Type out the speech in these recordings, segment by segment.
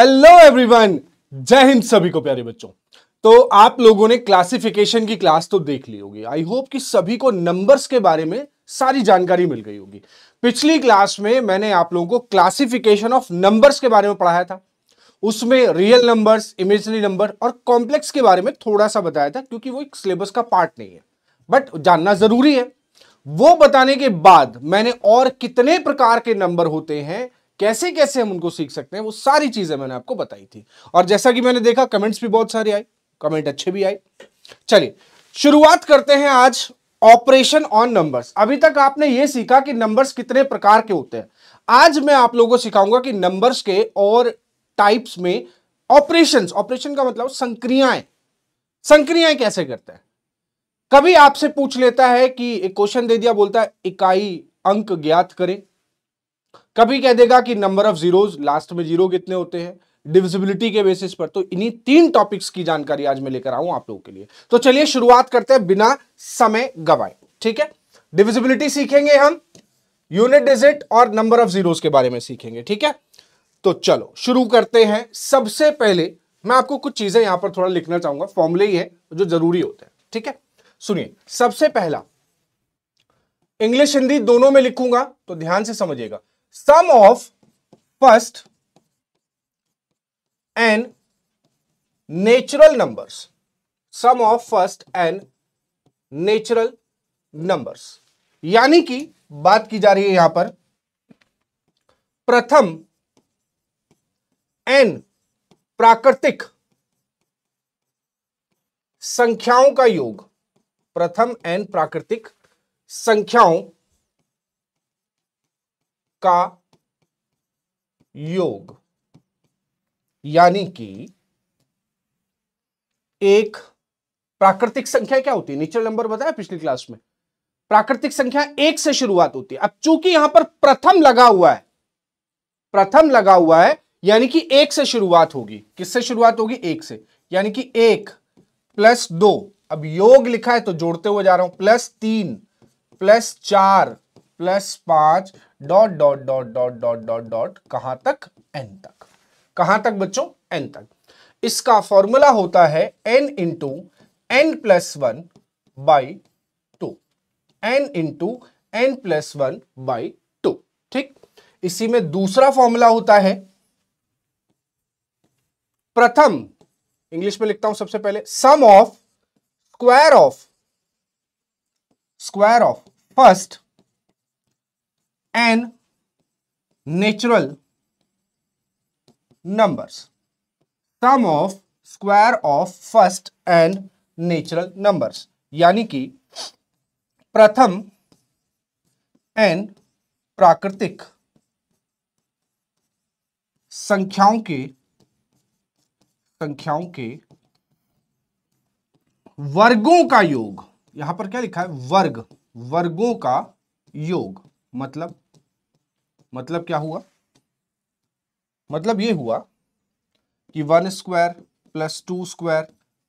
Hello everyone जय हिंद सभी को प्यारे बच्चों तो आप लोगों ने क्लासिफिकेशन की क्लास तो देख ली होगी आई होप कि सभी को नंबर्स के बारे में सारी जानकारी मिल गई होगी पिछली क्लास में मैंने आप लोगों को क्लासिफिकेशन ऑफ नंबर्स के बारे में पढ़ाया था उसमें रियल नंबर्स इमेजनरी नंबर और कॉम्प्लेक्स के बारे में थोड़ा सा बताया था क्योंकि वो एक सिलेबस का पार्ट नहीं है बट जानना जरूरी है वो बताने के बाद मैंने और कितने प्रकार के नंबर होते हैं कैसे कैसे हम उनको सीख सकते हैं वो सारी चीज़ें मैंने आपको बताई थी और जैसा कि मैंने देखा कमेंट्स भी बहुत सारे आए कमेंट अच्छे भी आए चलिए शुरुआत करते हैं आज ऑपरेशन ऑन नंबर्स अभी तक आपने ये सीखा कि नंबर्स कितने प्रकार के होते हैं आज मैं आप लोगों को सिखाऊंगा कि नंबर्स के और टाइप्स में ऑपरेशन ऑपरेशन का मतलब संक्रियाएं संक्रियाएं कैसे करते हैं कभी आपसे पूछ लेता है कि एक क्वेश्चन दे दिया बोलता है इकाई अंक ज्ञात करें कभी कह देगा कि नंबर ऑफ जीरोज लास्ट में जीरो कितने होते हैं डिविजिबिलिटी के बेसिस पर तो इन्हीं तीन टॉपिक्स की जानकारी आज मैं लेकर आऊं आप लोगों के लिए तो चलिए शुरुआत करते हैं बिना समय गवाए ठीक है डिविजिबिलिटी सीखेंगे हम यूनिट डिजिट और नंबर ऑफ जीरोज के बारे में सीखेंगे ठीक है तो चलो शुरू करते हैं सबसे पहले मैं आपको कुछ चीजें यहां पर थोड़ा लिखना चाहूंगा फॉर्मुले ही है जो जरूरी होते हैं ठीक है सुनिए सबसे पहला इंग्लिश हिंदी दोनों में लिखूंगा तो ध्यान से समझिएगा sum of first and natural numbers. Sum of first and natural numbers. यानी कि बात की जा रही है यहां पर प्रथम एन प्राकृतिक संख्याओं का योग प्रथम एन प्राकृतिक संख्याओं का योग यानी कि एक प्राकृतिक संख्या क्या होती है नीचे नंबर बताया पिछली क्लास में प्राकृतिक संख्या एक से शुरुआत होती है अब चूंकि यहां पर प्रथम लगा हुआ है प्रथम लगा हुआ है यानी कि एक से शुरुआत होगी किससे शुरुआत होगी एक से यानी कि एक प्लस दो अब योग लिखा है तो जोड़ते हुए जा रहा हूं प्लस तीन प्लस चार प्लस पांच dot dot dot dot dot dot dot कहां तक एन तक कहां तक बच्चों एन तक इसका फॉर्मूला होता है n into n plus one by two n into n plus one by two ठीक इसी में दूसरा फॉर्मूला होता है प्रथम इंग्लिश में लिखता हूं सबसे पहले sum of square of square of first n natural numbers sum of square of first n natural numbers यानी कि प्रथम एंड प्राकृतिक संख्याओं के संख्याओं के वर्गों का योग यहां पर क्या लिखा है वर्ग वर्गों का योग मतलब मतलब क्या हुआ मतलब ये हुआ कि one square plus two square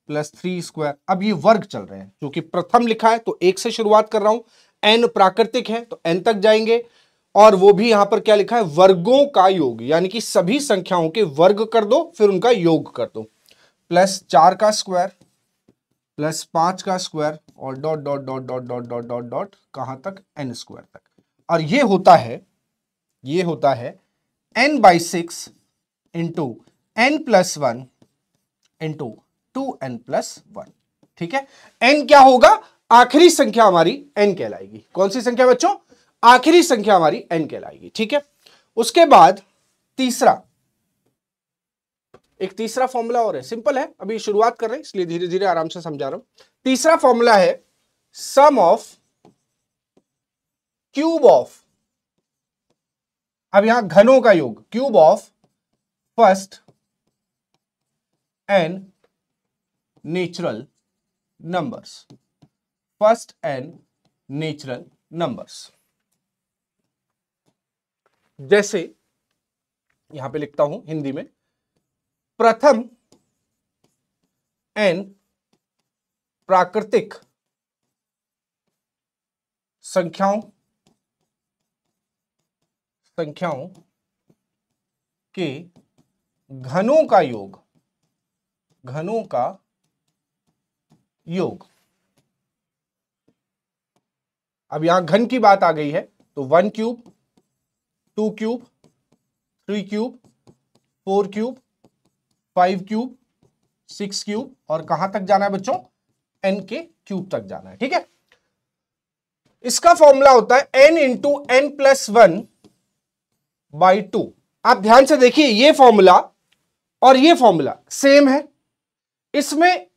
plus three square अब ये वर्ग चल रहे हैं क्योंकि प्रथम लिखा है तो एक से शुरुआत कर रहा हूं एन प्राकृतिक है तो एन तक जाएंगे और वो भी यहां पर क्या लिखा है वर्गों का योग यानी कि सभी संख्याओं के वर्ग कर दो फिर उनका योग कर दो प्लस चार का स्क्वायर प्लस पांच का स्क्वायर और dot dot dot dot dot dot dot dot कहां तक एन स्क्वायर तक और ये होता है ये होता है n by six into n plus one into two n plus one ठीक है एन क्या होगा आखिरी संख्या हमारी एन कहलाएगी कौन सी संख्या बच्चों आखिरी संख्या हमारी एन कहलाएगी ठीक है उसके बाद तीसरा एक तीसरा फॉर्मूला और है सिंपल है अभी शुरुआत कर रहे हैं इसलिए धीरे धीरे आराम से समझा रहा हूं तीसरा फॉर्मूला है सम ऑफ क्यूब ऑफ अब यहां घनों का योग cube of first n natural numbers first n natural numbers जैसे यहां पे लिखता हूं हिंदी में प्रथम एन प्राकृतिक संख्याओं संख्याओं के घनों का योग घनों का योग अब यहां घन की बात आ गई है तो one cube two cube three cube four cube five cube six cube और कहां तक जाना है बच्चों एन के क्यूब तक जाना है ठीक है इसका फॉर्मूला होता है n into n plus one by two आप ध्यान से देखिए ये फॉर्मूला और ये फॉर्मूला सेम है इसमें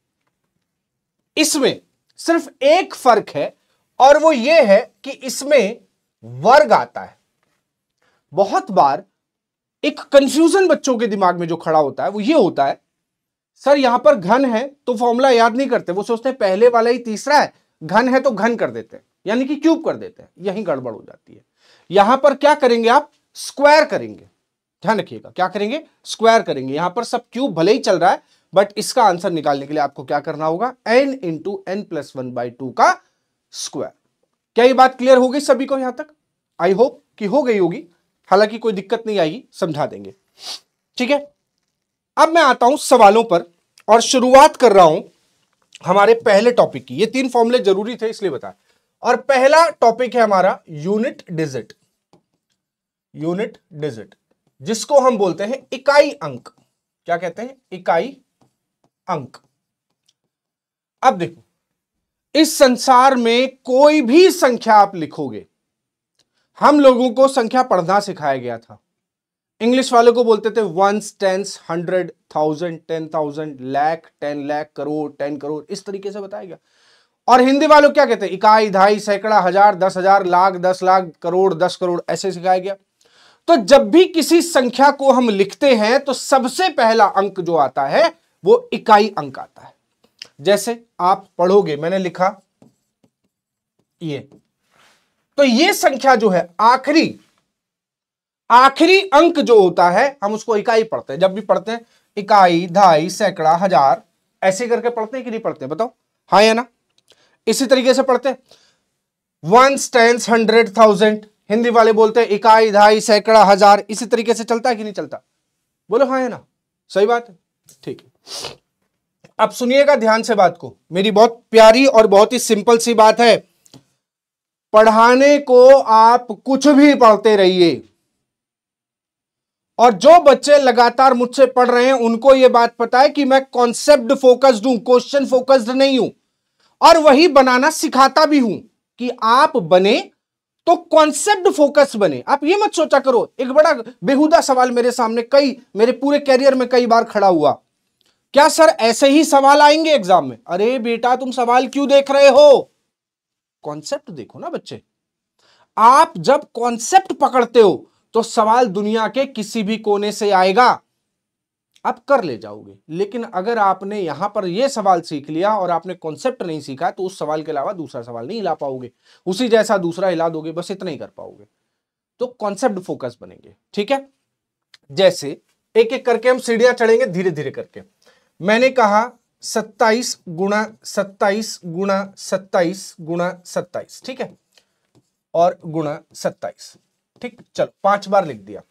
इसमें सिर्फ एक फर्क है और वो ये है कि इसमें वर्ग आता है बहुत बार एक कंफ्यूजन बच्चों के दिमाग में जो खड़ा होता है वो ये होता है सर यहां पर घन है तो फॉर्मूला याद नहीं करते वो सोचते हैं पहले वाला ही तीसरा है घन है तो घन कर देते हैं यानी कि क्यूब कर देते हैं यही गड़बड़ हो जाती है यहां पर क्या करेंगे आप स्क्वायर करेंगे ध्यान रखिएगा क्या करेंगे स्क्वायर करेंगे यहां पर सब क्यूब भले ही चल रहा है बट इसका आंसर निकालने के लिए आपको क्या करना होगा n into n plus one by two का स्क्वायर क्या ये बात क्लियर हो गई सभी को यहां तक आई होप कि हो गई होगी हालांकि कोई दिक्कत नहीं आएगी समझा देंगे ठीक है अब मैं आता हूं सवालों पर और शुरुआत कर रहा हूं हमारे पहले टॉपिक की ये तीन फॉर्मूले जरूरी थे इसलिए बताया और पहला टॉपिक है हमारा यूनिट डिजिट यूनिट डिजिट जिसको हम बोलते हैं इकाई अंक क्या कहते हैं इकाई अंक अब देखो इस संसार में कोई भी संख्या आप लिखोगे हम लोगों को संख्या पढ़ना सिखाया गया था इंग्लिश वालों को बोलते थे ones tens hundred thousand ten thousand lakh ten lakh crore ten crore इस तरीके से बताया गया और हिंदी वालों क्या कहते हैं इकाई ढाई सैकड़ा हजार दस हजार लाख दस लाख करोड़ दस करोड़ ऐसे सिखाया गया तो जब भी किसी संख्या को हम लिखते हैं तो सबसे पहला अंक जो आता है वो इकाई अंक आता है जैसे आप पढ़ोगे मैंने लिखा ये तो ये संख्या जो है आखिरी आखिरी अंक जो होता है हम उसको इकाई पढ़ते हैं जब भी पढ़ते हैं इकाई ढाई सैकड़ा हजार ऐसे करके पढ़ते हैं कि नहीं पढ़ते बताओ हाँ या ना इसी तरीके से पढ़ते हैं ones tens hundred thousand Hindi वाले बोलते हैं इकाई ढाई सैकड़ा हजार इसी तरीके से चलता है कि नहीं चलता बोलो हाँ है ना सही बात है ठीक है अब सुनिएगा ध्यान से बात को मेरी बहुत प्यारी और बहुत ही सिंपल सी बात है पढ़ाने को आप कुछ भी पढ़ते रहिए और जो बच्चे लगातार मुझसे पढ़ रहे हैं उनको यह बात पता है कि मैं कॉन्सेप्ट फोकस्ड हूं क्वेश्चन फोकस्ड नहीं हूं और वही बनाना सिखाता भी हूं कि आप बने तो कॉन्सेप्ट फोकस बने आप ये मत सोचा करो एक बड़ा बेहुदा सवाल मेरे सामने कई मेरे पूरे कैरियर में कई बार खड़ा हुआ क्या सर ऐसे ही सवाल आएंगे एग्जाम में अरे बेटा तुम सवाल क्यों देख रहे हो कॉन्सेप्ट देखो ना बच्चे आप जब कॉन्सेप्ट पकड़ते हो तो सवाल दुनिया के किसी भी कोने से आएगा आप कर ले जाओगे लेकिन अगर आपने यहां पर यह सवाल सीख लिया और आपने कॉन्सेप्ट नहीं सीखा तो उस सवाल के अलावा दूसरा सवाल नहीं हिला पाओगे उसी जैसा दूसरा हिला दोगे बस इतना ही कर पाओगे तो कॉन्सेप्ट फोकस बनेंगे ठीक है जैसे एक एक करके हम सीढ़ियां चढ़ेंगे धीरे धीरे करके मैंने कहा सत्ताईस गुणा सत्ताईस गुणा सत्ताईस गुणा सत्ताईस ठीक है और गुणा सत्ताईस ठीक चलो पांच बार लिख दिया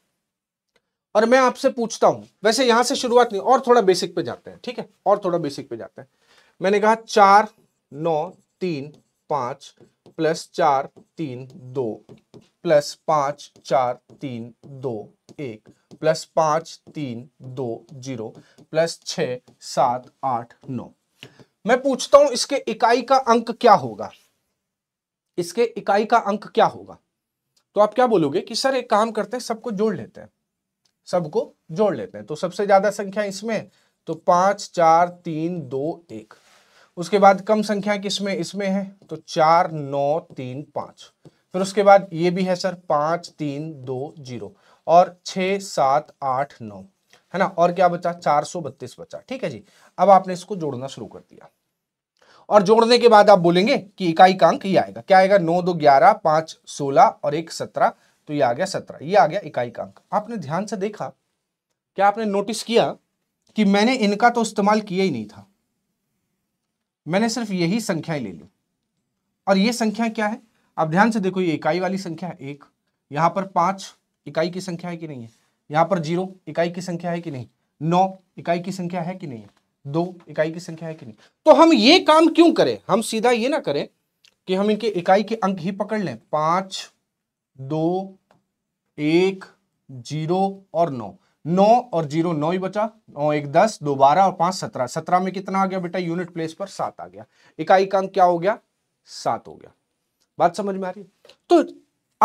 और मैं आपसे पूछता हूं वैसे यहां से शुरुआत नहीं और थोड़ा बेसिक पे जाते हैं ठीक है और थोड़ा बेसिक पे जाते हैं मैंने कहा चार नौ तीन पांच प्लस चार तीन दो प्लस पांच चार तीन दो एक प्लस पांच तीन दो जीरो प्लस छ सात आठ नौ मैं पूछता हूं इसके इकाई का अंक क्या होगा इसके इकाई का अंक क्या होगा तो आप क्या बोलोगे कि सर एक काम करते हैं सबको जोड़ लेते हैं सबको जोड़ लेते हैं तो सबसे ज्यादा संख्या इसमें तो पांच चार तीन दो एक उसके बाद कम संख्या किसमें इसमें है तो चार नौ तीन पांच फिर उसके बाद ये भी है सर पांच तीन दो जीरो और छ सात आठ नौ है ना और क्या बचा चार सौ बत्तीस बचा ठीक है जी अब आपने इसको जोड़ना शुरू कर दिया और जोड़ने के बाद आप बोलेंगे कि इकाई कांक ये आएगा क्या आएगा नौ दो ग्यारह पांच सोलह और एक सत्रह तो ये आ गया सत्रह ये आ गया इकाई का अंक आपने ध्यान से देखा क्या आपने नोटिस किया कि मैंने इनका तो इस्तेमाल किया ही नहीं था मैंने सिर्फ यही संख्याएं ले ली और ये संख्या क्या है आप ध्यान से देखो ये इकाई वाली संख्या है एक यहां पर पांच इकाई की संख्या है कि नहीं है यहां पर जीरो इकाई की संख्या है कि नहीं नौ इकाई की संख्या है कि नहीं है दो इकाई की संख्या है कि नहीं तो हम ये काम क्यों करें हम सीधा ये ना करें कि हम इनके इकाई के अंक ही पकड़ लें पांच दो एक जीरो और नौ नौ और जीरो नौ ही बचा नौ एक दस दो बारह और पांच सत्रह सत्रह में कितना आ गया बेटा यूनिट प्लेस पर सात आ गया इकाई का अंक क्या हो गया सात हो गया बात समझ में आ रही तो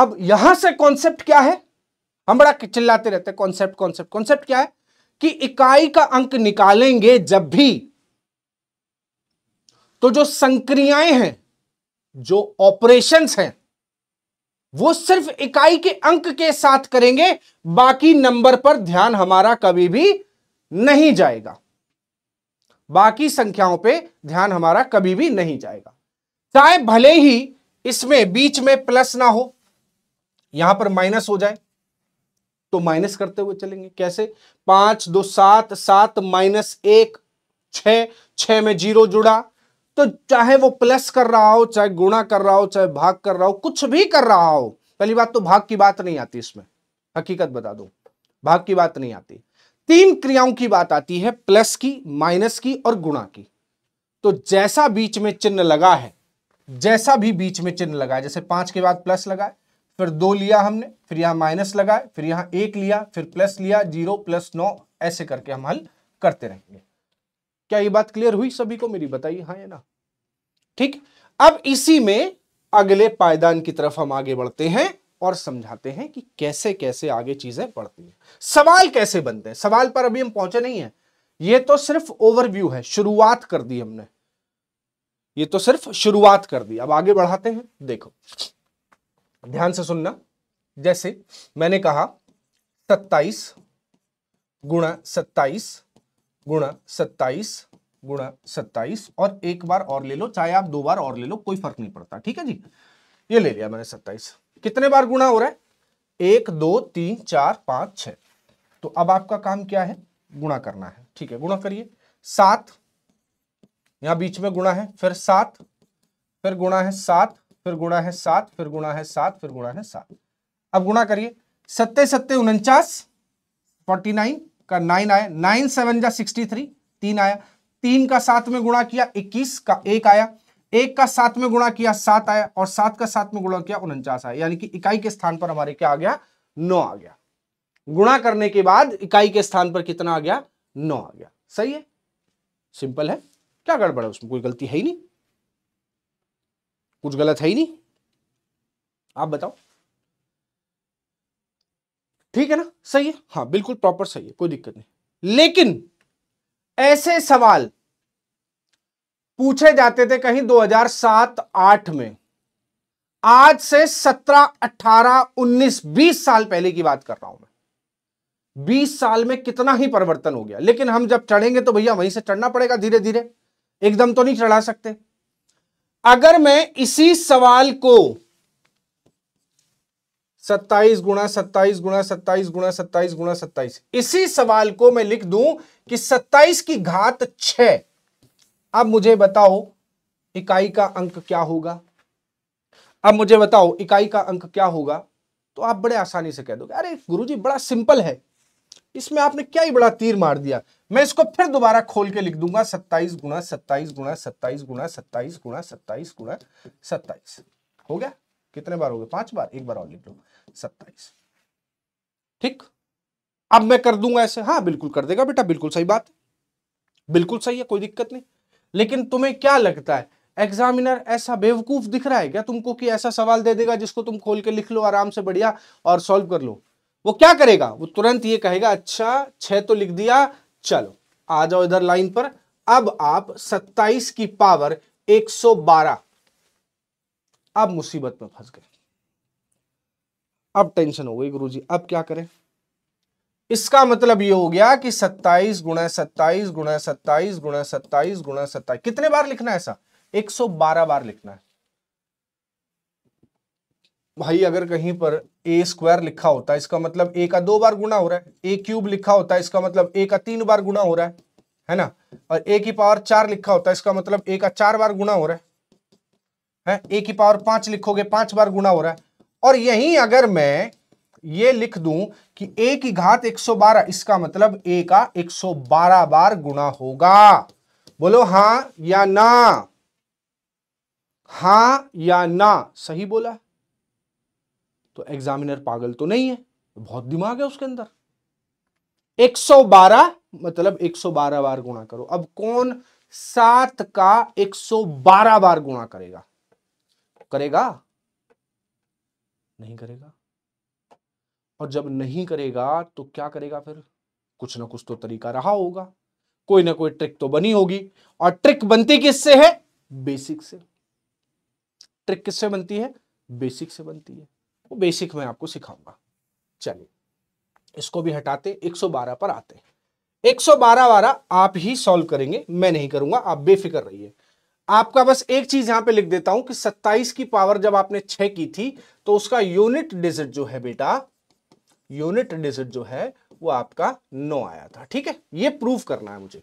अब यहां से कॉन्सेप्ट क्या है हम बड़ा चिल्लाते रहते हैं कॉन्सेप्ट कॉन्सेप्ट कॉन्सेप्ट क्या है कि इकाई का अंक निकालेंगे जब भी तो जो संक्रियाएं हैं जो ऑपरेशंस हैं वो सिर्फ इकाई के अंक के साथ करेंगे बाकी नंबर पर ध्यान हमारा कभी भी नहीं जाएगा बाकी संख्याओं पे ध्यान हमारा कभी भी नहीं जाएगा चाहे भले ही इसमें बीच में प्लस ना हो यहां पर माइनस हो जाए तो माइनस करते हुए चलेंगे कैसे पांच दो सात सात माइनस एक छ में जीरो जुड़ा तो चाहे वो प्लस कर रहा हो चाहे गुणा कर रहा हो चाहे भाग कर रहा हो कुछ भी कर रहा हो पहली बात तो भाग की बात नहीं आती इसमें हकीकत बता दो भाग की बात नहीं आती तीन क्रियाओं की बात आती है प्लस की माइनस की और गुणा की तो जैसा बीच में चिन्ह लगा है जैसा भी बीच में चिन्ह लगा है जैसे पांच के बाद प्लस लगाए फिर दो लिया हमने फिर यहां माइनस लगाए फिर यहां एक लिया फिर प्लस लिया जीरो प्लस नौ ऐसे करके हम हल करते रहेंगे क्या ये बात क्लियर हुई सभी को मेरी बताइए हाँ या ना ठीक अब इसी में अगले पायदान की तरफ हम आगे बढ़ते हैं और समझाते हैं कि कैसे कैसे आगे चीजें बढ़ती हैं सवाल कैसे बनते हैं सवाल पर अभी हम पहुंचे नहीं है ये तो सिर्फ ओवरव्यू है शुरुआत कर दी हमने ये तो सिर्फ शुरुआत कर दी अब आगे बढ़ाते हैं देखो ध्यान से सुनना जैसे मैंने कहा सत्ताईस गुणा सत्ताईस गुणा सत्ताईस गुणा सत्ताईस और एक बार और ले लो चाहे आप दो बार और ले लो कोई फर्क नहीं पड़ता ठीक है जी ये ले लिया मैंने सत्ताईस कितने बार गुणा हो रहा है एक दो तीन चार पांच छ तो अब आपका काम क्या है गुणा करना है ठीक है गुणा करिए सात यहां बीच में गुणा है फिर सात फिर गुणा है सात फिर गुणा है सात फिर गुणा है सात फिर गुणा है सात अब गुणा करिए सत्ते सत्ते उनचास फोर्टी नाइन का नाइन आया नाइन सेवन जा सिक्सटी थ्री तीन आया तीन का सात में गुणा किया इक्कीस का एक आया एक का सात में गुणा किया सात आया और सात का सात में गुणा किया उनचास आया यानी कि इकाई के स्थान पर हमारे क्या आ गया नौ आ गया गुणा करने के बाद इकाई के स्थान पर कितना आ गया नौ आ गया सही है सिंपल है क्या गड़बड़ है उसमें कोई गलती है ही नहीं कुछ गलत है ही नहीं आप बताओ ठीक है ना सही है हाँ बिल्कुल प्रॉपर सही है कोई दिक्कत नहीं लेकिन ऐसे सवाल पूछे जाते थे कहीं 2007-8 में आज से 17, 18, 19, 20 साल पहले की बात कर रहा हूं मैं 20 साल में कितना ही परिवर्तन हो गया लेकिन हम जब चढ़ेंगे तो भैया वहीं से चढ़ना पड़ेगा धीरे धीरे एकदम तो नहीं चढ़ा सकते अगर मैं इसी सवाल को सत्ताईस गुणा सत्ताईस गुणा सत्ताईस गुणा सत्ताईस गुणा सत्ताईस इसी सवाल को मैं लिख दूं कि सत्ताईस की घात छ अब मुझे बताओ इकाई का अंक क्या होगा अब मुझे बताओ इकाई का अंक क्या होगा तो आप बड़े आसानी से कह दोगे अरे गुरुजी बड़ा सिंपल है इसमें आपने क्या ही बड़ा तीर मार दिया मैं इसको फिर दोबारा खोल के लिख दूंगा सत्ताईस गुणा सत्ताईस गुणा सत्ताईस गुणा सत्ताईस गुणा सत्ताईस गुणा सत्ताईस हो गया कितने बार हो गए पांच बार एक बार और लिख लो सत्ताईस ठीक अब मैं कर दूंगा ऐसे हाँ बिल्कुल कर देगा बेटा बिल्कुल सही बात बिल्कुल सही है कोई दिक्कत नहीं लेकिन तुम्हें क्या लगता है एग्जामिनर ऐसा बेवकूफ दिख रहा है क्या तुमको कि ऐसा सवाल दे देगा जिसको तुम खोल के लिख लो आराम से बढ़िया और सॉल्व कर लो वो क्या करेगा वो तुरंत ये कहेगा अच्छा छह तो लिख दिया चलो आ जाओ इधर लाइन पर अब आप 27 की पावर 112 अब मुसीबत में फंस गए अब टेंशन हो गई गुरु जी अब क्या करें इसका मतलब ये हो गया कि सत्ताईस गुण सत्ताईस गुण सत्ताईस गुण सत्ताईस गुण सत्ताईस कितने बार लिखना है ऐसा 112 बार लिखना है भाई अगर कहीं पर ए स्क्वायर लिखा होता है इसका मतलब ए का दो बार गुणा हो रहा है ए क्यूब लिखा होता है इसका मतलब ए का तीन बार गुणा हो रहा है है ना और ए की पावर चार लिखा होता है इसका मतलब ए का चार बार गुणा हो रहा है है ए की पावर पांच लिखोगे पांच बार गुणा हो रहा है और यहीं अगर मैं ये लिख दूं कि ए की घात 112 इसका मतलब ए का 112 बार गुणा होगा बोलो हां या ना हां या ना सही बोला तो एग्जामिनर पागल तो नहीं है बहुत दिमाग है उसके अंदर 112 मतलब 112 बार गुणा करो अब कौन सात का 112 बार गुणा करेगा करेगा नहीं करेगा और जब नहीं करेगा तो क्या करेगा फिर कुछ ना कुछ तो तरीका रहा होगा कोई ना कोई ट्रिक तो बनी होगी और ट्रिक बनती किससे है बेसिक से ट्रिक किससे बनती है बेसिक से बनती है वो बेसिक मैं आपको सिखाऊंगा चलिए इसको भी हटाते 112 पर आते हैं 112 बारह आप ही सॉल्व करेंगे मैं नहीं करूंगा आप बेफिक्र रहिए आपका बस एक चीज यहां पे लिख देता हूं कि 27 की पावर जब आपने 6 की थी तो उसका यूनिट डिजिट जो है बेटा यूनिट डिजिट जो है वो आपका 9 आया था ठीक है ये प्रूफ करना है मुझे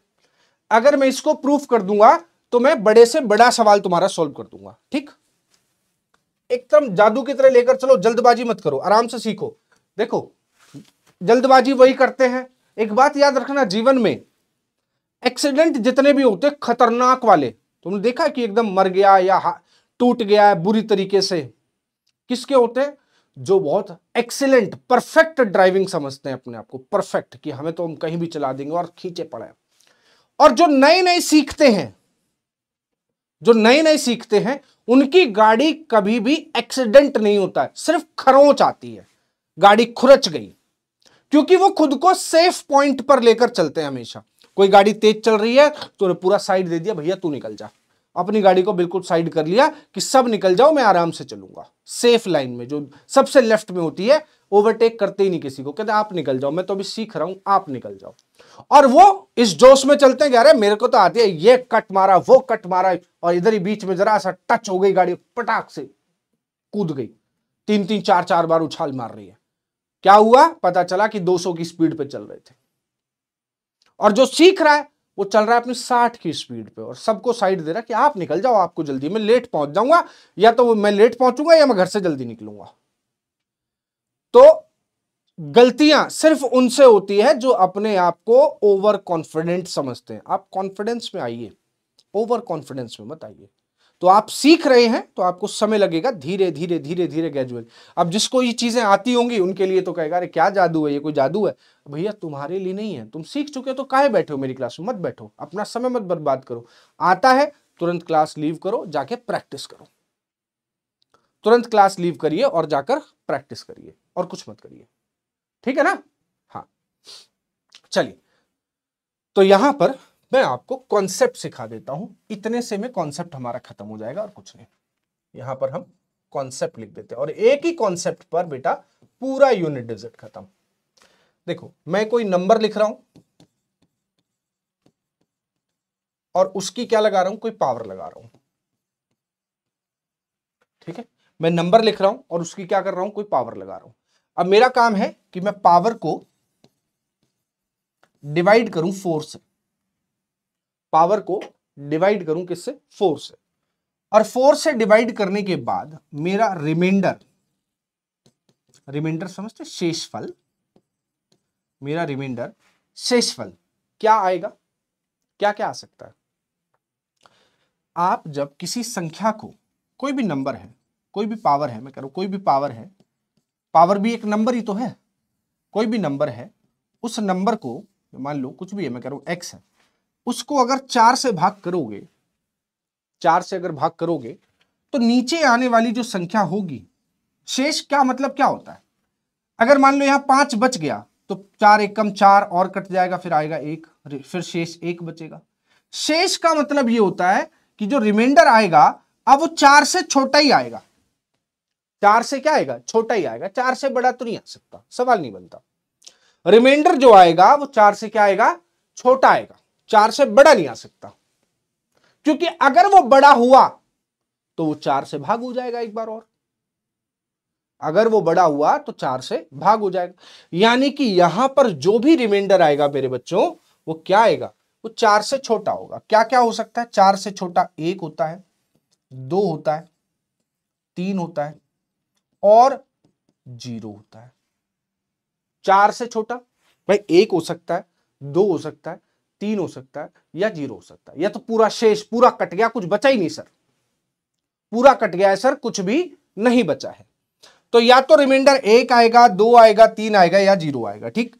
अगर मैं इसको प्रूफ कर दूंगा तो मैं बड़े से बड़ा सवाल तुम्हारा सॉल्व कर दूंगा ठीक एकदम जादू की तरह लेकर चलो जल्दबाजी मत करो आराम से सीखो देखो जल्दबाजी वही करते हैं एक बात याद रखना जीवन में एक्सीडेंट जितने भी होते खतरनाक वाले तुमने देखा कि एकदम मर गया या टूट गया है बुरी तरीके से किसके होते हैं जो बहुत एक्सीलेंट परफेक्ट ड्राइविंग समझते हैं अपने आप को परफेक्ट कि हमें तो हम कहीं भी चला देंगे और खींचे पड़े और जो नए नए सीखते हैं जो नए नए सीखते हैं उनकी गाड़ी कभी भी एक्सीडेंट नहीं होता है सिर्फ खरोंच आती है गाड़ी खुरच गई क्योंकि वो खुद को सेफ पॉइंट पर लेकर चलते हैं हमेशा कोई गाड़ी तेज चल रही है उन्हें पूरा साइड दे दिया भैया तू निकल जा अपनी गाड़ी को बिल्कुल साइड कर लिया कि सब निकल जाओ मैं आराम से चलूंगा सेफ लाइन में जो सबसे लेफ्ट में होती है ओवरटेक करते ही नहीं किसी को कहते आप निकल जाओ मैं तो अभी सीख रहा हूं आप निकल जाओ और वो इस जोश में चलते कह रहे मेरे को तो आती है ये कट मारा वो कट मारा और इधर ही बीच में जरा सा टच हो गई गाड़ी पटाख से कूद गई तीन तीन चार चार बार उछाल मार रही है क्या हुआ पता चला कि 200 की स्पीड पे चल रहे थे और जो सीख रहा है वो चल रहा है अपनी साठ की स्पीड पे और सबको साइड दे रहा है कि आप निकल जाओ आपको जल्दी मैं लेट पहुंच जाऊंगा या तो मैं लेट पहुंचूंगा या मैं घर से जल्दी निकलूंगा तो गलतियां सिर्फ उनसे होती है जो अपने आप को ओवर कॉन्फिडेंट समझते हैं आप कॉन्फिडेंस में आइए ओवर कॉन्फिडेंस में मत आइए तो आप सीख रहे हैं तो आपको समय लगेगा धीरे धीरे धीरे धीरे ग्रेजुअल अब जिसको ये चीज़ें आती होंगी उनके लिए तो कहेगा अरे क्या जादू है ये कोई जादू है भैया तुम्हारे लिए नहीं है तुम सीख चुके हो तो काहे बैठे हो मेरी क्लास में मत बैठो अपना समय मत बर्बाद करो आता है तुरंत क्लास लीव करो जाके प्रैक्टिस करो तुरंत क्लास लीव करिए और जाकर प्रैक्टिस करिए और कुछ मत करिए ठीक है ना हाँ चलिए तो यहां पर मैं आपको कॉन्सेप्ट सिखा देता हूं इतने से में कॉन्सेप्ट हमारा खत्म हो जाएगा और कुछ नहीं यहां पर हम कॉन्सेप्ट लिख देते हैं और एक ही कॉन्सेप्ट पर बेटा पूरा यूनिट डिजिट खत्म देखो मैं कोई नंबर लिख रहा हूं और उसकी क्या लगा रहा हूं कोई पावर लगा रहा हूं ठीक है मैं नंबर लिख रहा हूं और उसकी क्या कर रहा हूं कोई पावर लगा रहा हूं अब मेरा काम है कि मैं पावर को डिवाइड करूं फोर से पावर को डिवाइड करूं किससे फोर से और फोर से डिवाइड करने के बाद मेरा रिमाइंडर रिमाइंडर समझते शेषफल मेरा रिमाइंडर शेषफल क्या आएगा क्या क्या आ सकता है आप जब किसी संख्या को कोई भी नंबर है कोई भी पावर है मैं कह रहा हूं कोई भी पावर है पावर भी एक नंबर ही तो है कोई भी नंबर है उस नंबर को मान लो कुछ भी है मैं कह रहा हूं एक्स है उसको अगर चार से भाग करोगे चार से अगर भाग करोगे तो नीचे आने वाली जो संख्या होगी शेष क्या मतलब क्या होता है अगर मान लो यहां पांच बच गया तो चार एक कम चार और कट जाएगा फिर आएगा एक फिर शेष एक बचेगा शेष का मतलब यह होता है कि जो रिमाइंडर आएगा अब वो चार से छोटा ही आएगा चार से क्या आएगा छोटा ही आएगा चार से बड़ा तो नहीं आ सकता सवाल नहीं बनता रिमाइंडर जो आएगा वो चार से क्या आएगा छोटा आएगा चार से बड़ा नहीं आ सकता क्योंकि अगर वो बड़ा हुआ तो वो चार से भाग हो जाएगा एक बार और अगर वो बड़ा हुआ तो चार से भाग हो जाएगा यानी कि यहां पर जो भी रिमाइंडर आएगा मेरे बच्चों वो क्या आएगा वो चार से छोटा होगा क्या क्या हो सकता है चार से छोटा एक होता है दो होता है तीन होता है और जीरो होता है चार से छोटा भाई एक हो सकता है दो हो सकता है तीन हो सकता है या जीरो हो सकता है या तो पूरा शेष पूरा कट गया कुछ बचा ही नहीं सर पूरा कट गया है सर कुछ भी नहीं बचा है तो या तो रिमाइंडर एक आएगा दो आएगा तीन आएगा या जीरो आएगा ठीक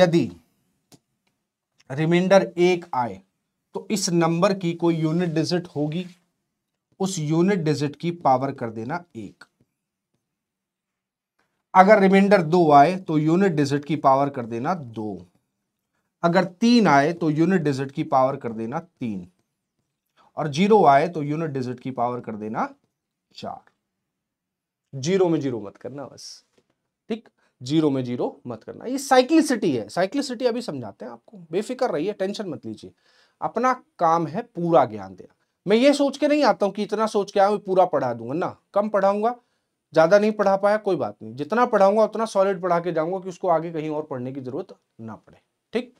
यदि रिमाइंडर एक आए तो इस नंबर की कोई यूनिट डिजिट होगी उस यूनिट डिजिट की पावर कर देना एक अगर रिमाइंडर दो आए तो यूनिट डिजिट की पावर कर देना दो अगर तीन आए तो यूनिट डिजिट की पावर कर देना तीन और जीरो आए तो यूनिट डिजिट की पावर कर देना चार जीरो में जीरो मत करना बस ठीक जीरो में जीरो मत करना ये साइक्लिसिटी है साइक्लिसिटी अभी समझाते हैं आपको बेफिक्र रहिए टेंशन मत लीजिए अपना काम है पूरा ज्ञान देना मैं ये सोच के नहीं आता हूं कि इतना सोच के आया पूरा पढ़ा दूंगा ना कम पढ़ाऊंगा ज़्यादा नहीं पढ़ा पाया कोई बात नहीं जितना पढ़ाऊंगा उतना सॉलिड पढ़ा के जाऊंगा कि उसको आगे कहीं और पढ़ने की जरूरत ना पड़े ठीक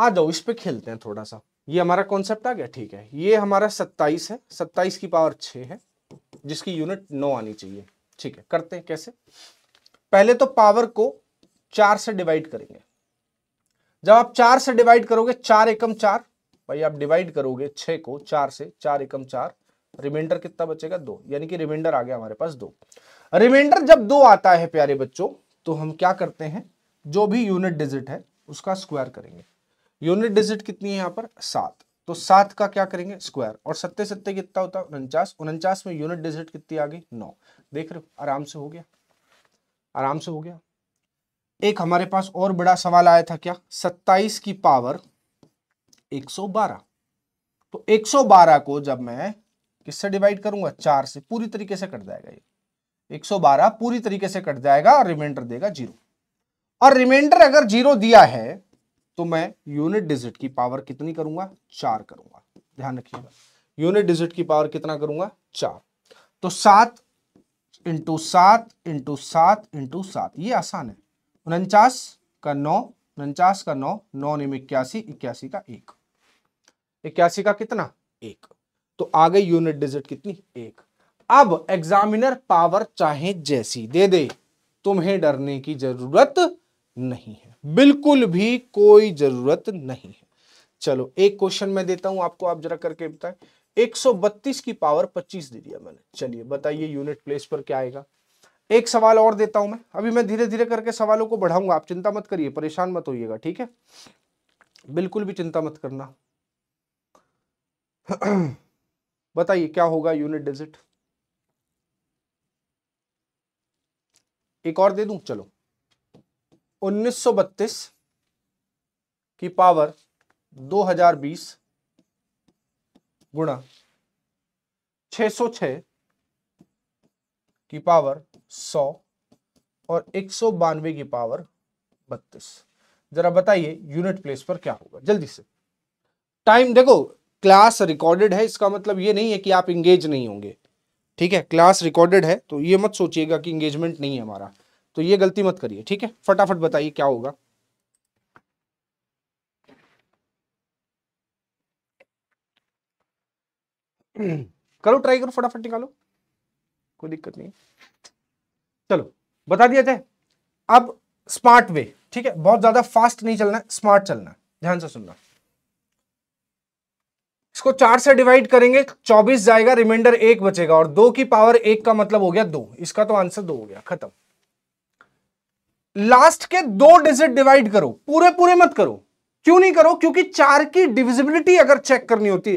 आ जाओ इस पर खेलते हैं थोड़ा सा ये हमारा कॉन्सेप्ट आ गया ठीक है ये हमारा सत्ताईस है सत्ताईस की पावर छ है जिसकी यूनिट नौ आनी चाहिए ठीक है करते हैं कैसे पहले तो पावर को चार से डिवाइड करेंगे जब आप चार से डिवाइड करोगे चार एकम चार भाई आप डिवाइड करोगे छ को चार से चार एकम चार रिमाइंडर कितना बचेगा दो यानी कि रिमाइंडर आ गया हमारे पास दो रिमाइंडर जब दो आता है प्यारे बच्चों तो हम क्या करते हैं जो भी यूनिट डिजिट है उसका स्क्वायर करेंगे यूनिट डिजिट कितनी है यहाँ पर सात तो सात का क्या करेंगे स्क्वायर और सत्ते सत्ते कितना होता है उनचास उनचास में यूनिट डिजिट कितनी आ गई नौ देख रहे हो आराम से हो गया आराम से हो गया एक हमारे पास और बड़ा सवाल आया था क्या सत्ताईस की पावर बारह तो 112 को जब मैं किससे डिवाइड करूंगा चार से पूरी तरीके से कट जाएगा ये 112 पूरी तरीके से कट जाएगा और रिमाइंडर देगा जीरो और रिमाइंडर अगर जीरो दिया है तो मैं यूनिट डिजिट की पावर कितनी करूंगा चार करूंगा ध्यान रखिएगा यूनिट डिजिट की पावर कितना करूंगा चार तो सात इंटू सात इंटू सात इंटू सात ये आसान है उनचास का नौ उनचास का नौ नौ निम इक्यासी इक्यासी का एक इक्यासी का कितना एक तो आ गई यूनिट डिजिट कितनी एक अब एग्जामिनर पावर चाहे जैसी दे दे तुम्हें डरने की जरूरत नहीं है बिल्कुल भी कोई जरूरत नहीं है चलो एक क्वेश्चन मैं देता हूं आपको आप जरा करके बताएं 132 की पावर 25 दे दिया मैंने चलिए बताइए यूनिट प्लेस पर क्या आएगा एक सवाल और देता हूं मैं अभी मैं धीरे धीरे करके सवालों को बढ़ाऊंगा आप चिंता मत करिए परेशान मत होइएगा ठीक है बिल्कुल भी चिंता मत करना बताइए क्या होगा यूनिट डिजिट एक और दे दूं चलो 1932 की पावर 2020 गुणा 606 की पावर 100 और एक बानवे की पावर 32 जरा बताइए यूनिट प्लेस पर क्या होगा जल्दी से टाइम देखो क्लास रिकॉर्डेड है इसका मतलब ये नहीं है कि आप इंगेज नहीं होंगे ठीक है क्लास रिकॉर्डेड है तो ये मत सोचिएगा कि इंगेजमेंट नहीं है हमारा तो ये गलती मत करिए ठीक है फटाफट बताइए क्या होगा करो ट्राई करो फटाफट निकालो कोई दिक्कत नहीं चलो बता दिया जाए अब स्मार्ट वे ठीक है बहुत ज्यादा फास्ट नहीं चलना स्मार्ट चलना ध्यान से सुनना इसको चार से डिवाइड करेंगे चौबीस जाएगा रिमाइंडर एक बचेगा और दो की पावर एक का मतलब हो गया दो इसका तो आंसर दो हो गया खत्म लास्ट के दो डिजिट डिवाइड करो पूरे पूरे मत करो क्यों नहीं करो क्योंकि चार की डिविजिबिलिटी अगर चेक करनी होती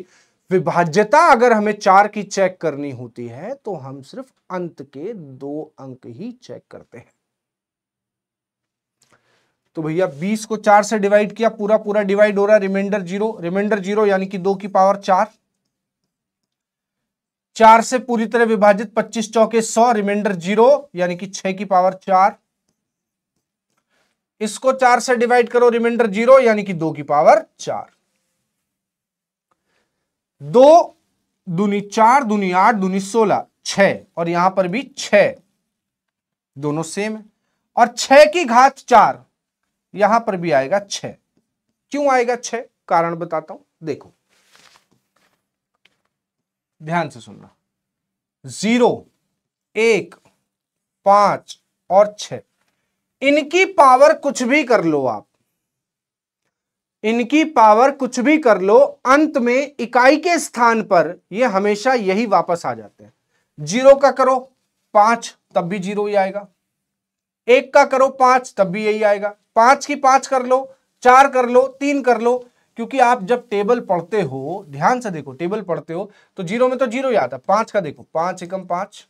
विभाज्यता अगर हमें चार की चेक करनी होती है तो हम सिर्फ अंत के दो अंक ही चेक करते हैं तो भैया 20 को चार से डिवाइड किया पूरा पूरा डिवाइड हो रहा है रिमाइंडर जीरो रिमाइंडर जीरो यानी कि दो की पावर चार चार से पूरी तरह विभाजित 25 चौके 100 रिमाइंडर जीरो यानी कि छह की पावर चार इसको चार से डिवाइड करो रिमाइंडर जीरो यानी कि दो की पावर चार दो दूनी चार दूनी आठ दूनी सोलह छ और यहां पर भी छ दोनों सेम है और छ की घात चार यहां पर भी आएगा छ क्यों आएगा छ कारण बताता हूं देखो ध्यान से सुनना जीरो एक पांच और छह इनकी पावर कुछ भी कर लो आप इनकी पावर कुछ भी कर लो अंत में इकाई के स्थान पर ये हमेशा यही वापस आ जाते हैं जीरो का करो पांच तब भी जीरो ही आएगा एक का करो पांच तब भी यही आएगा पांच की पांच कर लो चार कर लो तीन कर लो क्योंकि आप जब टेबल पढ़ते हो ध्यान से देखो टेबल पढ़ते हो तो जीरो में तो जीरो ही आता पांच का देखो पांच एकम पांच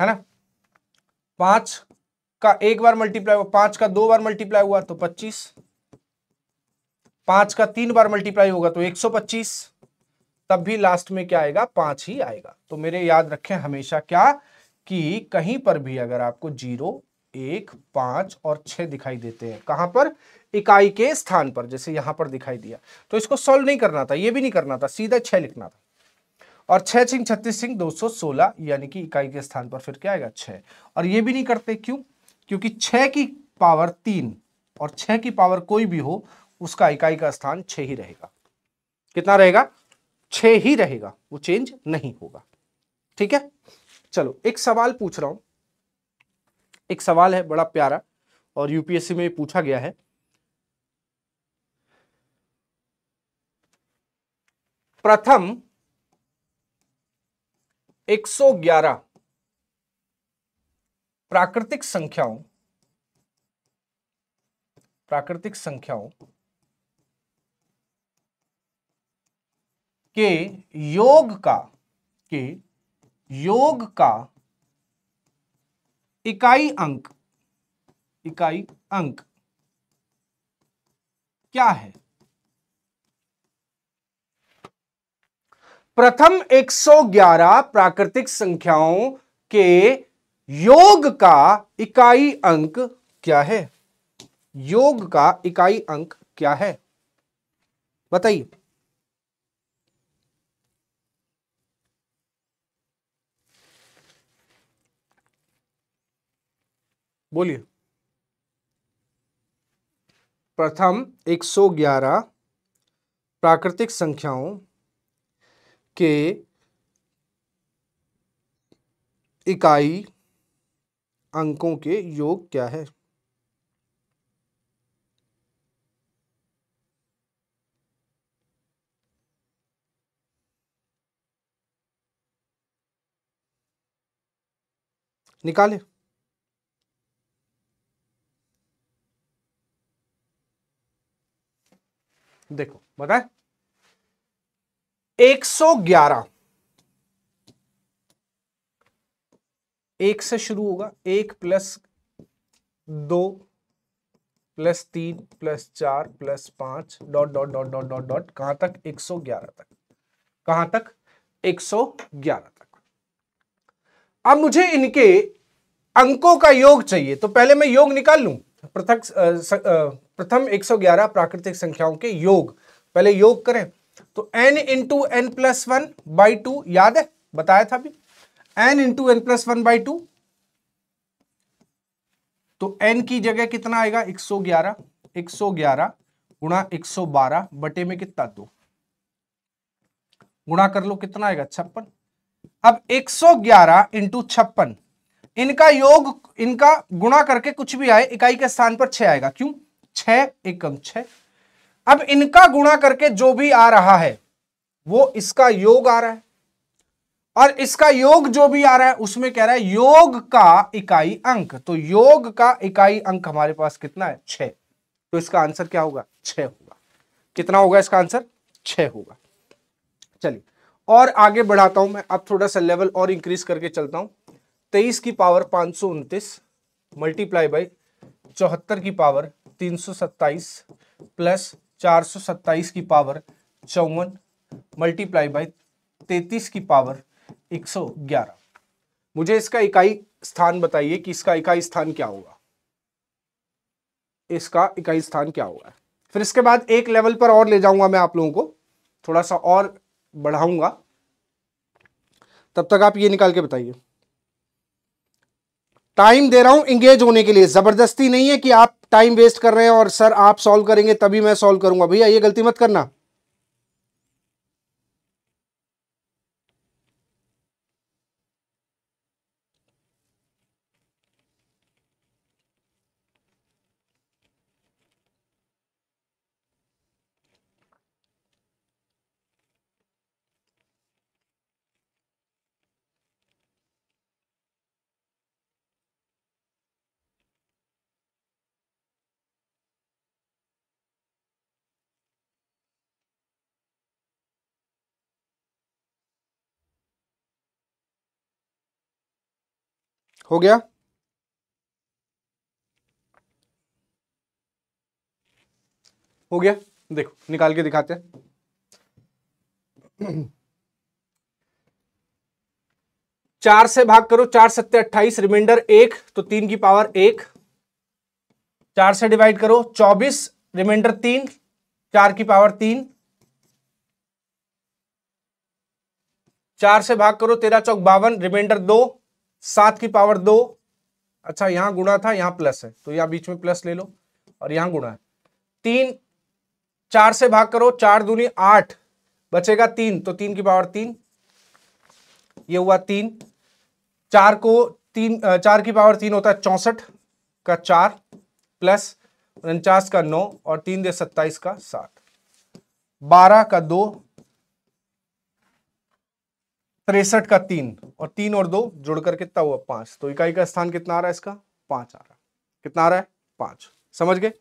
है ना पांच का एक बार मल्टीप्लाई हुआ पांच का दो बार मल्टीप्लाई हुआ तो पच्चीस पांच का तीन बार मल्टीप्लाई होगा तो एक सौ पच्चीस तब भी लास्ट में क्या आएगा पांच ही आएगा तो मेरे याद रखें हमेशा क्या कि कहीं पर भी अगर आपको जीरो एक पांच और छह दिखाई देते हैं कहां पर इकाई के स्थान पर जैसे यहां पर दिखाई दिया तो इसको सॉल्व नहीं करना था ये भी नहीं करना था सीधा छह लिखना था और छह छिंग छत्तीस सिंह दो सौ सोलह यानी कि इकाई के स्थान पर फिर क्या आएगा छह और ये भी नहीं करते क्यों क्योंकि छः की पावर तीन और छः की पावर कोई भी हो उसका इकाई का स्थान छः ही रहेगा कितना रहेगा छः ही रहेगा वो चेंज नहीं होगा ठीक है चलो एक सवाल पूछ रहा हूँ एक सवाल है बड़ा प्यारा और यूपीएससी में पूछा गया है प्रथम 111 प्राकृतिक संख्याओं प्राकृतिक संख्याओं के योग का के योग का इकाई अंक इकाई अंक क्या है प्रथम 111 प्राकृतिक संख्याओं के योग का इकाई अंक क्या है योग का इकाई अंक क्या है बताइए बोलिए प्रथम 111 प्राकृतिक संख्याओं के इकाई अंकों के योग क्या है निकाले देखो बताए 111 एक से शुरू होगा एक प्लस दो प्लस तीन प्लस चार प्लस पांच dot dot dot dot dot dot कहां तक 111 तक कहां तक 111 तक अब मुझे इनके अंकों का योग चाहिए तो पहले मैं योग निकाल लू पृथक प्रथम 111 प्राकृतिक संख्याओं के योग पहले योग करें तो n into n plus one by two याद है बताया था अभी n into n plus one by two तो एन की जगह कितना आएगा 111 111 गुणा बारह बटे में कितना दो गुणा कर लो कितना आएगा छप्पन अब 111 सौ ग्यारह इंटू छप्पन इनका योग इनका गुणा करके कुछ भी आए इकाई के स्थान पर छह आएगा क्यों छह एकम छह अब इनका गुणा करके जो भी आ रहा है वो इसका योग आ रहा है और इसका योग जो भी आ रहा है उसमें कह रहा है योग का इकाई अंक तो योग का इकाई अंक हमारे पास कितना है छ तो इसका आंसर क्या होगा छ होगा कितना होगा इसका आंसर छ होगा चलिए और आगे बढ़ाता हूं मैं अब थोड़ा सा लेवल और इंक्रीज करके चलता हूं तेईस की पावर पांच सौ उनतीस मल्टीप्लाई बाई चौहत्तर की पावर तीन सौ सत्ताईस प्लस चार सौ सत्ताईस की पावर चौवन मल्टीप्लाई बाई तैतीस की पावर 111 मुझे इसका इकाई स्थान बताइए कि इसका इकाई स्थान क्या होगा इसका इकाई स्थान क्या होगा फिर इसके बाद एक लेवल पर और ले जाऊंगा मैं आप लोगों को थोड़ा सा और बढ़ाऊंगा तब तक आप ये निकाल के बताइए टाइम दे रहा हूं इंगेज होने के लिए जबरदस्ती नहीं है कि आप टाइम वेस्ट कर रहे हैं और सर आप सॉल्व करेंगे तभी मैं सॉल्व करूंगा भैया ये गलती मत करना हो गया हो गया देखो निकाल के दिखाते हैं चार से भाग करो चार सत्ते अट्ठाईस रिमाइंडर एक तो तीन की पावर एक चार से डिवाइड करो चौबीस रिमाइंडर तीन चार की पावर तीन चार से भाग करो तेरह चौक बावन रिमाइंडर दो सात की पावर दो अच्छा यहां गुणा था यहां प्लस है तो यहां बीच में प्लस ले लो और यहां गुणा है तीन चार से भाग करो चार दूनी आठ बचेगा तीन तो तीन की पावर तीन ये हुआ तीन चार को तीन चार की पावर तीन होता है चौसठ का चार प्लस उनचास का नौ और तीन दे सत्ताईस का साठ बारह का दो तिरसठ का तीन और तीन और दो जुड़कर कितना हुआ पांच तो इकाई का स्थान कितना आ रहा है इसका पांच आ रहा है कितना आ रहा है पांच समझ गए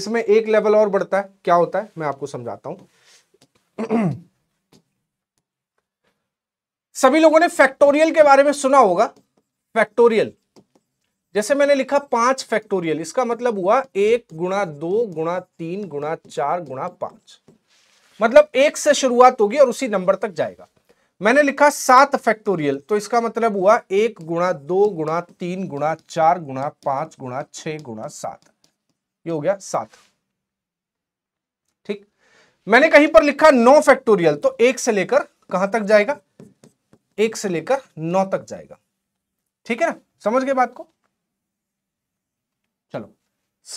इसमें एक लेवल और बढ़ता है क्या होता है मैं आपको समझाता हूं सभी लोगों ने फैक्टोरियल के बारे में सुना होगा फैक्टोरियल जैसे मैंने लिखा पांच फैक्टोरियल इसका मतलब हुआ एक गुणा दो गुणा तीन गुणा चार गुणा पांच मतलब एक से शुरुआत होगी और उसी नंबर तक जाएगा मैंने लिखा सात फैक्टोरियल तो इसका मतलब हुआ एक गुणा दो गुणा तीन गुणा चार गुणा पांच गुणा छ गुणा सात ये हो गया सात ठीक मैंने कहीं पर लिखा नौ फैक्टोरियल तो एक से लेकर कहां तक जाएगा एक से लेकर नौ तक जाएगा ठीक है ना समझ गए बात को चलो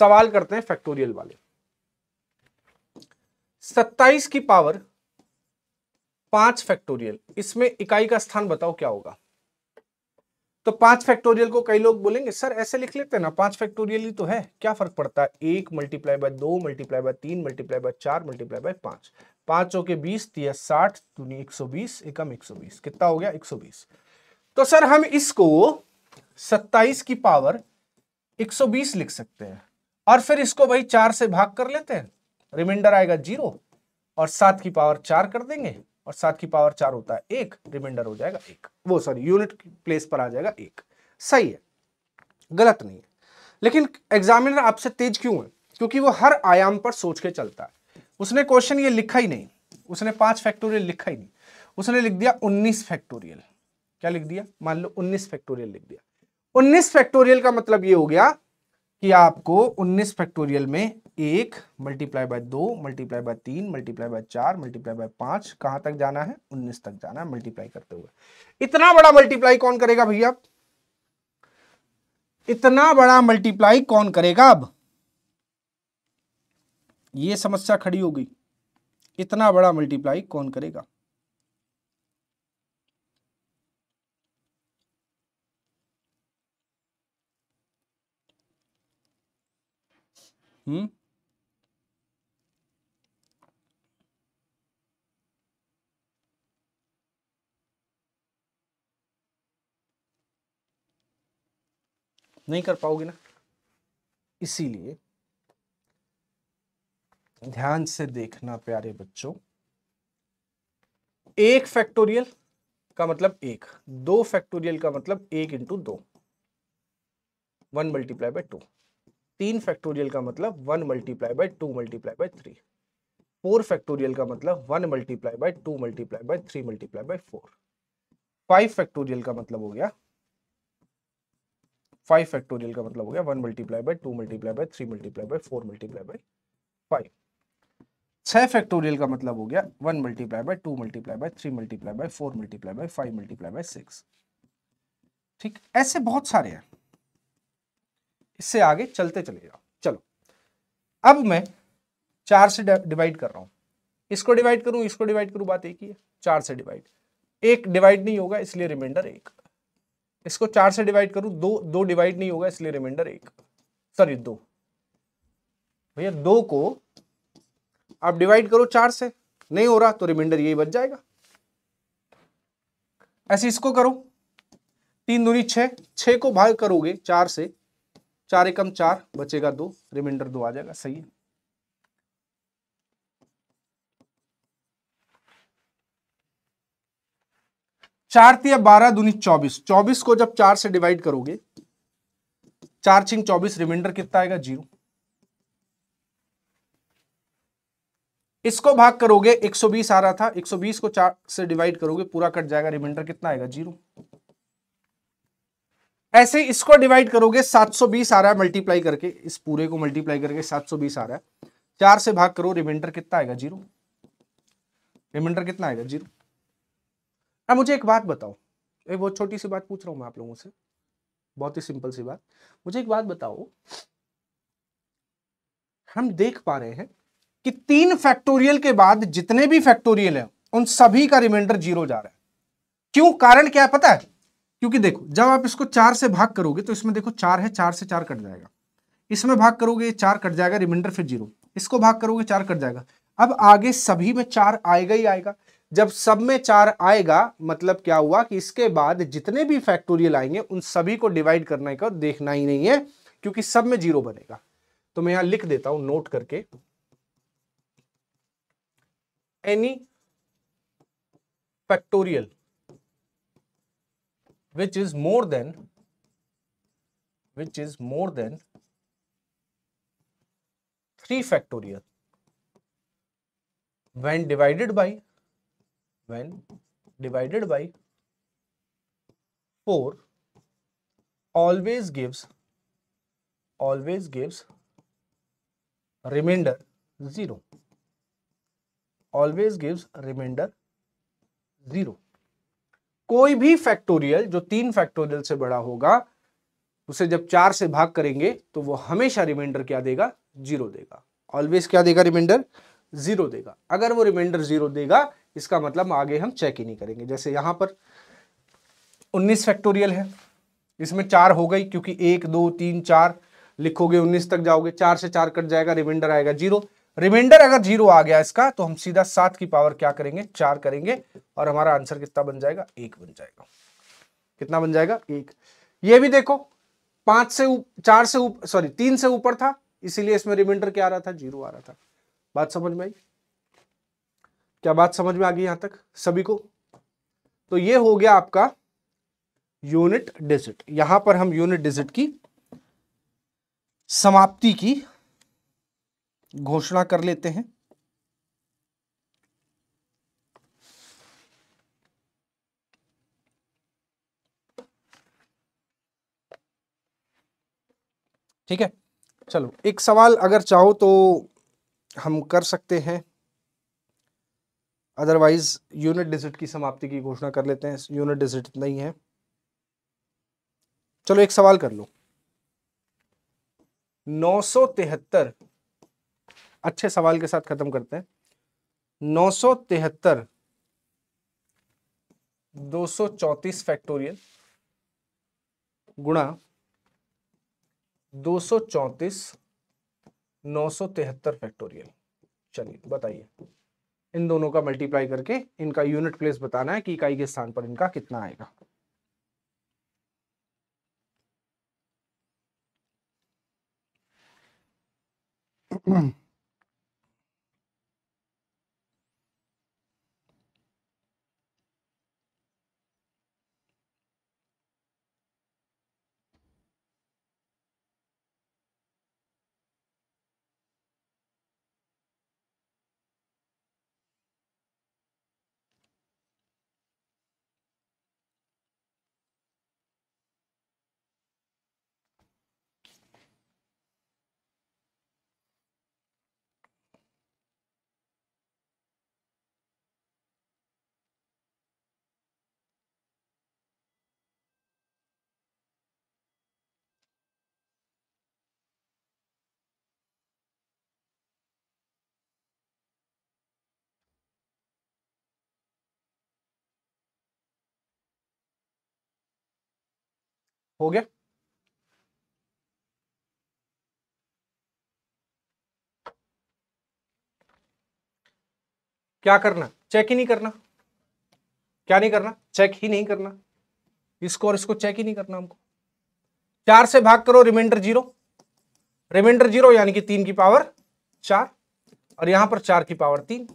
सवाल करते हैं फैक्टोरियल वाले सत्ताईस की पावर पांच फैक्टोरियल इसमें इकाई का स्थान बताओ क्या होगा तो पांच फैक्टोरियल को कई लोग बोलेंगे सर ऐसे लिख लेते हैं ना पांच फैक्टोरियल ही तो है क्या फर्क पड़ता है एक मल्टीप्लाई बाय दो मल्टीप्लाई बाय तीन मल्टीप्लाई बाय चार मल्टीप्लाई बाय पांच पांच चौके बीस तीस साठ दूनी एक सौ बीस एकम एक सौ बीस कितना हो गया एक सौ बीस तो सर हम इसको सत्ताईस की पावर एक सौ बीस लिख सकते हैं और फिर इसको भाई चार से भाग कर लेते हैं रिमाइंडर आएगा जीरो और सात की पावर चार कर देंगे और सात की पावर चार होता है एक रिमाइंडर हो जाएगा एक वो सॉरी यूनिट प्लेस पर आ जाएगा एक सही है गलत नहीं है लेकिन एग्जामिनर आपसे तेज क्यों है क्योंकि वो हर आयाम पर सोच के चलता है उसने क्वेश्चन ये लिखा ही नहीं उसने पांच फैक्टोरियल लिखा ही नहीं उसने लिख दिया उन्नीस फैक्टोरियल क्या लिख दिया मान लो उन्नीस फैक्टोरियल लिख दिया उन्नीस फैक्टोरियल का मतलब ये हो गया कि आपको 19 फैक्टोरियल में एक मल्टीप्लाई बाय दो मल्टीप्लाई बाय तीन मल्टीप्लाई बाय चार मल्टीप्लाई बाय पांच कहां तक जाना है 19 तक जाना है मल्टीप्लाई करते हुए इतना बड़ा मल्टीप्लाई कौन करेगा भैया इतना बड़ा मल्टीप्लाई कौन करेगा अब ये समस्या खड़ी होगी इतना बड़ा मल्टीप्लाई कौन करेगा हम्म नहीं कर पाओगे ना इसीलिए ध्यान से देखना प्यारे बच्चों एक फैक्टोरियल का मतलब एक दो फैक्टोरियल का मतलब एक इंटू दो वन मल्टीप्लाई बाय टू तीन फैक्टोरियल का मतलब one multiply by two multiply by three four factorial का मतलब one multiply by two multiply by three multiply by four five factorial का मतलब हो गया फाइव फैक्टोरियल का मतलब हो गया one multiply by two multiply by three multiply by four multiply by five छह फैक्टोरियल का मतलब हो गया one multiply by two multiply by three multiply by four multiply by five multiply by six ठीक ऐसे बहुत सारे हैं इससे आगे चलते चले जाओ चलो अब मैं चार से डिवाइड कर रहा हूं इसको डिवाइड करूं इसको डिवाइड करूं बात एक ही है चार से डिवाइड एक डिवाइड नहीं होगा इसलिए रिमाइंडर एक इसको चार से डिवाइड करूं दो दो डिवाइड नहीं होगा इसलिए रिमाइंडर एक सॉरी दो भैया दो को आप डिवाइड करो चार से नहीं हो रहा तो रिमाइंडर यही बच जाएगा ऐसे इसको करो तीन दूनी छः छः को भाग करोगे चार से चार एकम चार बचेगा दो रिमाइंडर दो आ जाएगा सही है चार तिया बारह दूनी चौबीस चौबीस को जब चार से डिवाइड करोगे चार छिंग चौबीस रिमाइंडर कितना आएगा जीरो इसको भाग करोगे 120 आ रहा था 120 को चार से डिवाइड करोगे पूरा कट जाएगा रिमाइंडर कितना आएगा जीरो ऐसे इसको डिवाइड करोगे 720 आ रहा है मल्टीप्लाई करके इस पूरे को मल्टीप्लाई करके 720 आ रहा है चार से भाग करो रिमाइंडर कितना आएगा जीरो रिमाइंडर कितना आएगा जीरो अब मुझे एक बात बताओ एक बहुत छोटी सी बात पूछ रहा हूं मैं आप लोगों से बहुत ही सिंपल सी बात मुझे एक बात बताओ हम देख पा रहे हैं कि तीन फैक्टोरियल के बाद जितने भी फैक्टोरियल हैं उन सभी का रिमाइंडर जीरो जा रहा है क्यों कारण क्या है पता है क्योंकि देखो जब आप इसको चार से भाग करोगे तो इसमें देखो चार है चार से चार कट जाएगा इसमें भाग करोगे ये चार कट जाएगा रिमाइंडर फिर जीरो इसको भाग करोगे चार कट जाएगा अब आगे सभी में चार आएगा ही आएगा जब सब में चार आएगा मतलब क्या हुआ कि इसके बाद जितने भी फैक्टोरियल आएंगे उन सभी को डिवाइड करने का देखना ही नहीं है क्योंकि सब में जीरो बनेगा तो मैं यहां लिख देता हूं नोट करके any factorial which is more than which is more than 3 factorial when divided by when divided by 4 always gives always gives remainder 0 always gives remainder 0 कोई भी फैक्टोरियल जो तीन फैक्टोरियल से बड़ा होगा उसे जब चार से भाग करेंगे तो वो हमेशा रिमाइंडर क्या देगा जीरो देगा ऑलवेज क्या देगा रिमाइंडर जीरो देगा अगर वो रिमाइंडर जीरो देगा इसका मतलब आगे हम चेक ही नहीं करेंगे जैसे यहां पर 19 फैक्टोरियल है इसमें चार हो गई क्योंकि एक दो तीन चार लिखोगे 19 तक जाओगे चार से चार कट जाएगा रिमाइंडर आएगा जीरो रिमाइंडर अगर जीरो आ गया इसका तो हम सीधा सात की पावर क्या करेंगे चार करेंगे और हमारा आंसर कितना बन जाएगा एक बन जाएगा कितना बन जाएगा एक ये भी देखो पांच से उप, चार से सॉरी तीन से ऊपर था इसीलिए इसमें रिमाइंडर क्या आ रहा था जीरो आ रहा था बात समझ में आई क्या बात समझ में आ गई यहां तक सभी को तो ये हो गया आपका यूनिट डिजिट यहां पर हम यूनिट डिजिट की समाप्ति की घोषणा कर लेते हैं ठीक है चलो एक सवाल अगर चाहो तो हम कर सकते हैं अदरवाइज यूनिट डिजिट की समाप्ति की घोषणा कर लेते हैं यूनिट डिजिट नहीं है चलो एक सवाल कर लो 973 अच्छे सवाल के साथ खत्म करते हैं नौ सौ तिहत्तर दो सौ चौतीस फैक्टोरियल गुणा दो सौ चौतीस नौ सौ तिहत्तर फैक्टोरियल चलिए बताइए इन दोनों का मल्टीप्लाई करके इनका यूनिट प्लेस बताना है कि इकाई के स्थान पर इनका कितना आएगा हम्म हो गया क्या करना चेक ही नहीं करना क्या नहीं करना चेक ही नहीं करना इसको और इसको चेक ही नहीं करना हमको चार से भाग करो रिमाइंडर जीरो रिमाइंडर जीरो यानी कि तीन की पावर चार और यहां पर चार की पावर तीन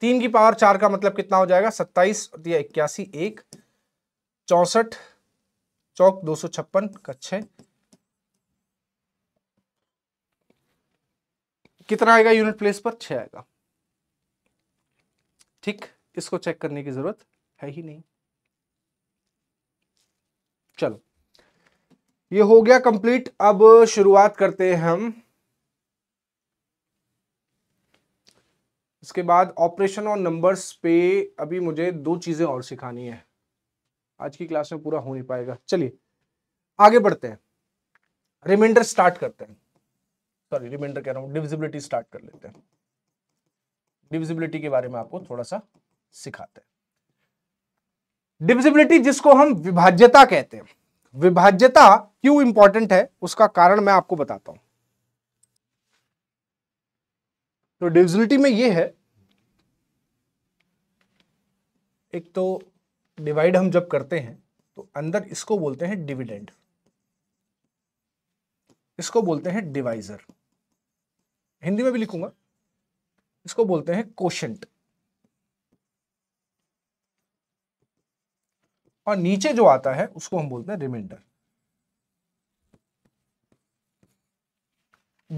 तीन की पावर चार का मतलब कितना हो जाएगा सत्ताईस दिया इक्यासी एक चौसठ चौक दो सौ छप्पन कच्छे कितना आएगा यूनिट प्लेस पर छ आएगा ठीक इसको चेक करने की जरूरत है ही नहीं चलो ये हो गया कंप्लीट अब शुरुआत करते हैं हम इसके बाद ऑपरेशन और नंबर्स पे अभी मुझे दो चीजें और सिखानी है आज की क्लास में पूरा हो नहीं पाएगा चलिए आगे बढ़ते हैं रिमाइंडर स्टार्ट करते हैं सॉरी रिमाइंडर कह रहा हूँ डिविजिबिलिटी स्टार्ट कर लेते हैं डिविजिबिलिटी के बारे में आपको थोड़ा सा सिखाते हैं डिविजिबिलिटी जिसको हम विभाज्यता कहते हैं विभाज्यता क्यों इंपॉर्टेंट है उसका कारण मैं आपको बताता हूं तो डिविजिबिलिटी में यह है एक तो डिवाइड हम जब करते हैं तो अंदर इसको बोलते हैं डिविडेंड इसको बोलते हैं डिवाइजर हिंदी में भी लिखूंगा इसको बोलते हैं कोशंट और नीचे जो आता है उसको हम बोलते हैं रिमाइंडर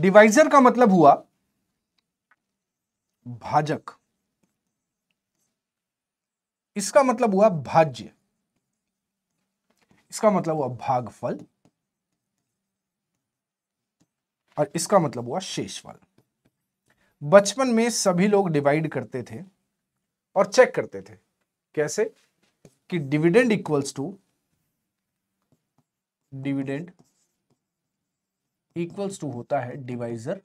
डिवाइजर का मतलब हुआ भाजक इसका मतलब हुआ भाज्य इसका मतलब हुआ भागफल और इसका मतलब हुआ शेषफल बचपन में सभी लोग डिवाइड करते थे और चेक करते थे कैसे कि dividend equals to dividend equals to होता है divisor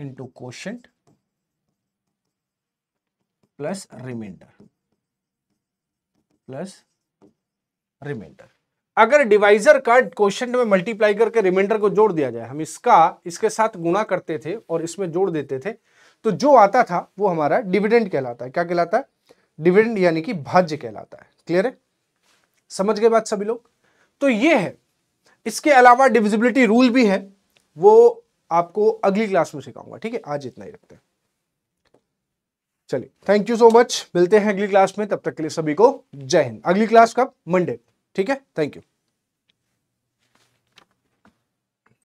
into quotient plus remainder plus remainder अगर डिवाइजर का क्वेश्चन में मल्टीप्लाई करके रिमाइंडर को जोड़ दिया जाए हम इसका इसके साथ गुणा करते थे और इसमें जोड़ देते थे तो जो आता था वो हमारा डिविडेंड कहलाता है क्या कहलाता है डिविडेंड यानी कि भाज्य कहलाता है क्लियर है समझ गए बात सभी लोग तो ये है इसके अलावा डिविजिबिलिटी रूल भी है वो आपको अगली क्लास में सिखाऊंगा ठीक है आज इतना ही रखते हैं चलिए थैंक यू सो मच मिलते हैं अगली क्लास में तब तक के लिए सभी को जय हिंद अगली क्लास कब मंडे ठीक है थैंक यू